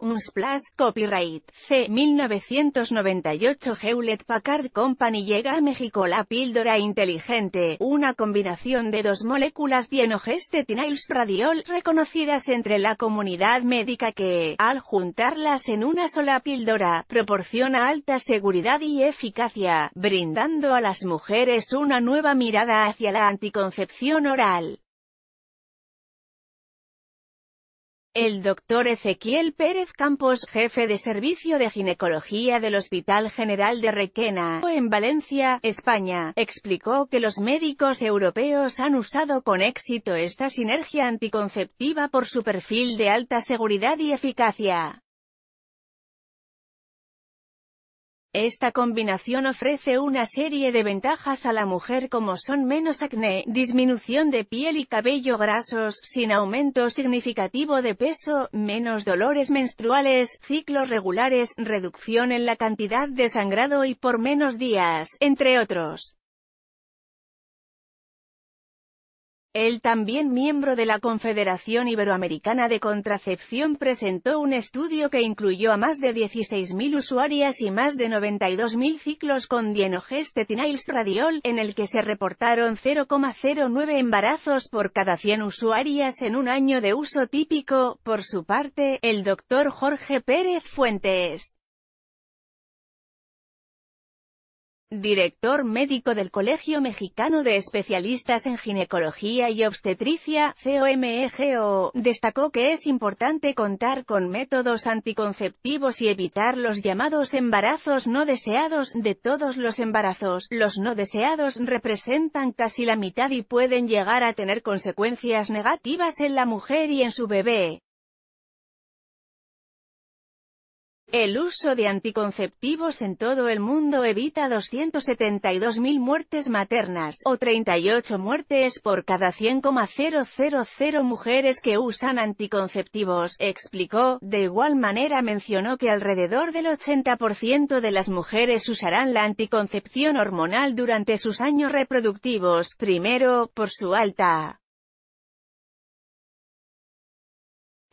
un splash, copyright, C. 1998 Hewlett Packard Company llega a México la píldora inteligente, una combinación de dos moléculas radiol reconocidas entre la comunidad médica que, al juntarlas en una sola píldora, proporciona alta seguridad y eficacia, brindando a las mujeres una nueva mirada hacia la anticoncepción oral. El doctor Ezequiel Pérez Campos, jefe de servicio de ginecología del Hospital General de Requena, en Valencia, España, explicó que los médicos europeos han usado con éxito esta sinergia anticonceptiva por su perfil de alta seguridad y eficacia. Esta combinación ofrece una serie de ventajas a la mujer como son menos acné, disminución de piel y cabello grasos, sin aumento significativo de peso, menos dolores menstruales, ciclos regulares, reducción en la cantidad de sangrado y por menos días, entre otros. El también miembro de la Confederación Iberoamericana de Contracepción presentó un estudio que incluyó a más de 16.000 usuarias y más de 92.000 ciclos con radiol, en el que se reportaron 0,09 embarazos por cada 100 usuarias en un año de uso típico. Por su parte, el doctor Jorge Pérez Fuentes director médico del Colegio Mexicano de Especialistas en Ginecología y Obstetricia, COMEGO, e destacó que es importante contar con métodos anticonceptivos y evitar los llamados embarazos no deseados de todos los embarazos. Los no deseados representan casi la mitad y pueden llegar a tener consecuencias negativas en la mujer y en su bebé. El uso de anticonceptivos en todo el mundo evita 272.000 muertes maternas, o 38 muertes por cada 100,000 mujeres que usan anticonceptivos, explicó. De igual manera mencionó que alrededor del 80% de las mujeres usarán la anticoncepción hormonal durante sus años reproductivos, primero, por su alta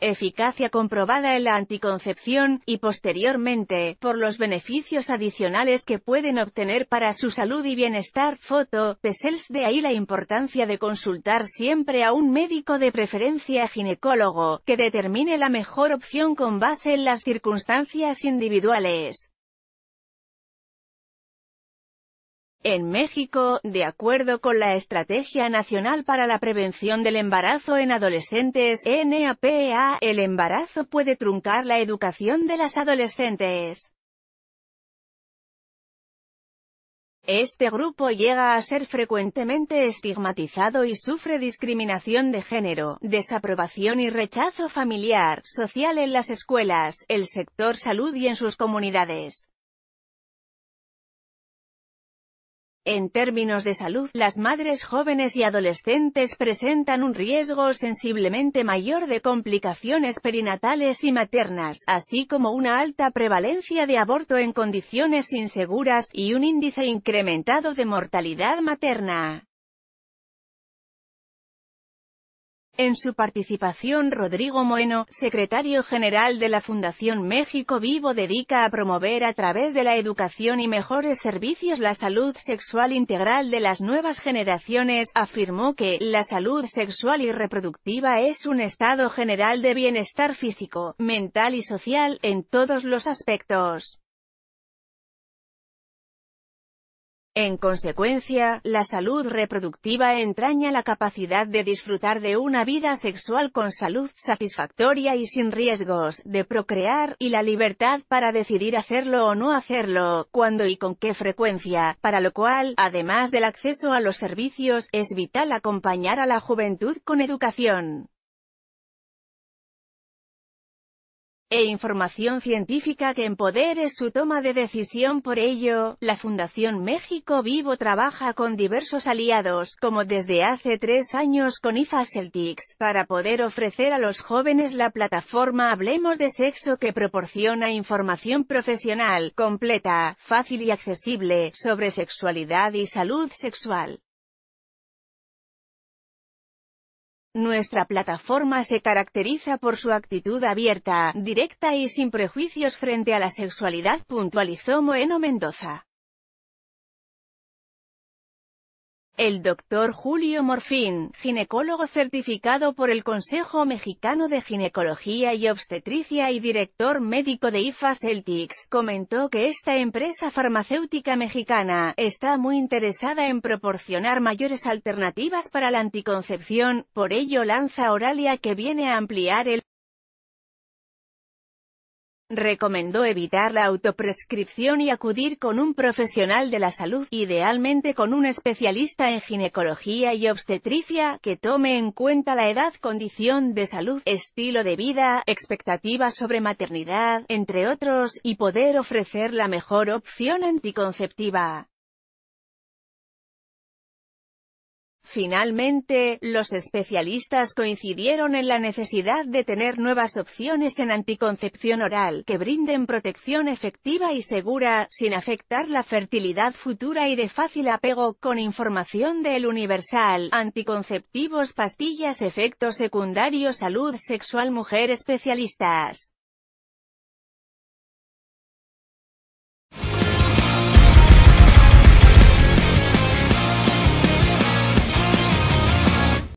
eficacia comprobada en la anticoncepción, y posteriormente, por los beneficios adicionales que pueden obtener para su salud y bienestar. Foto, Pesels de ahí la importancia de consultar siempre a un médico de preferencia ginecólogo, que determine la mejor opción con base en las circunstancias individuales. En México, de acuerdo con la Estrategia Nacional para la Prevención del Embarazo en Adolescentes, NAPA, el embarazo puede truncar la educación de las adolescentes. Este grupo llega a ser frecuentemente estigmatizado y sufre discriminación de género, desaprobación y rechazo familiar, social en las escuelas, el sector salud y en sus comunidades. En términos de salud, las madres jóvenes y adolescentes presentan un riesgo sensiblemente mayor de complicaciones perinatales y maternas, así como una alta prevalencia de aborto en condiciones inseguras, y un índice incrementado de mortalidad materna. En su participación Rodrigo Moeno, secretario general de la Fundación México Vivo dedica a promover a través de la educación y mejores servicios la salud sexual integral de las nuevas generaciones, afirmó que, la salud sexual y reproductiva es un estado general de bienestar físico, mental y social, en todos los aspectos. En consecuencia, la salud reproductiva entraña la capacidad de disfrutar de una vida sexual con salud satisfactoria y sin riesgos, de procrear, y la libertad para decidir hacerlo o no hacerlo, cuándo y con qué frecuencia, para lo cual, además del acceso a los servicios, es vital acompañar a la juventud con educación. e información científica que empodere su toma de decisión. Por ello, la Fundación México Vivo trabaja con diversos aliados, como desde hace tres años con IFA Celtics, para poder ofrecer a los jóvenes la plataforma Hablemos de Sexo que proporciona información profesional, completa, fácil y accesible, sobre sexualidad y salud sexual. Nuestra plataforma se caracteriza por su actitud abierta, directa y sin prejuicios frente a la sexualidad, puntualizó Moeno Mendoza. El doctor Julio Morfín, ginecólogo certificado por el Consejo Mexicano de Ginecología y Obstetricia y director médico de IFA Celtics, comentó que esta empresa farmacéutica mexicana está muy interesada en proporcionar mayores alternativas para la anticoncepción, por ello lanza Oralia que viene a ampliar el Recomendó evitar la autoprescripción y acudir con un profesional de la salud, idealmente con un especialista en ginecología y obstetricia, que tome en cuenta la edad, condición de salud, estilo de vida, expectativas sobre maternidad, entre otros, y poder ofrecer la mejor opción anticonceptiva. Finalmente, los especialistas coincidieron en la necesidad de tener nuevas opciones en anticoncepción oral, que brinden protección efectiva y segura, sin afectar la fertilidad futura y de fácil apego, con información del Universal, anticonceptivos, pastillas, efectos secundarios, salud sexual, mujer especialistas.